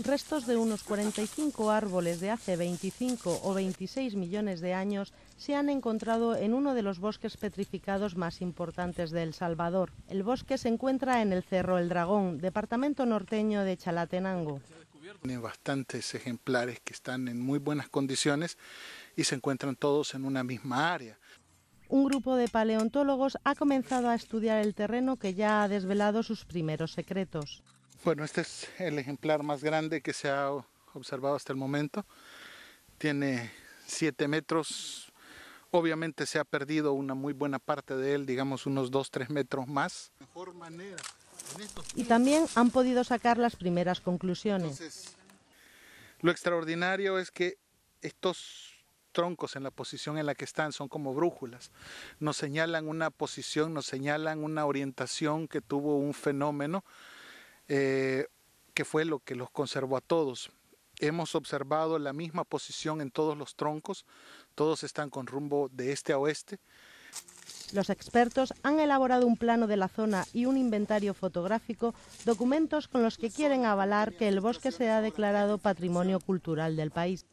restos de unos 45 árboles de hace 25 o 26 millones de años se han encontrado en uno de los bosques petrificados más importantes de El Salvador. El bosque se encuentra en el Cerro El Dragón, departamento norteño de Chalatenango. Tiene bastantes ejemplares que están en muy buenas condiciones y se encuentran todos en una misma área un grupo de paleontólogos ha comenzado a estudiar el terreno que ya ha desvelado sus primeros secretos. Bueno, este es el ejemplar más grande que se ha observado hasta el momento. Tiene 7 metros. Obviamente se ha perdido una muy buena parte de él, digamos unos 2-3 metros más. Y también han podido sacar las primeras conclusiones. lo extraordinario es que estos troncos en la posición en la que están son como brújulas. Nos señalan una posición, nos señalan una orientación que tuvo un fenómeno eh, que fue lo que los conservó a todos. Hemos observado la misma posición en todos los troncos, todos están con rumbo de este a oeste. Los expertos han elaborado un plano de la zona y un inventario fotográfico, documentos con los que quieren avalar que el bosque sea declarado Patrimonio Cultural del país.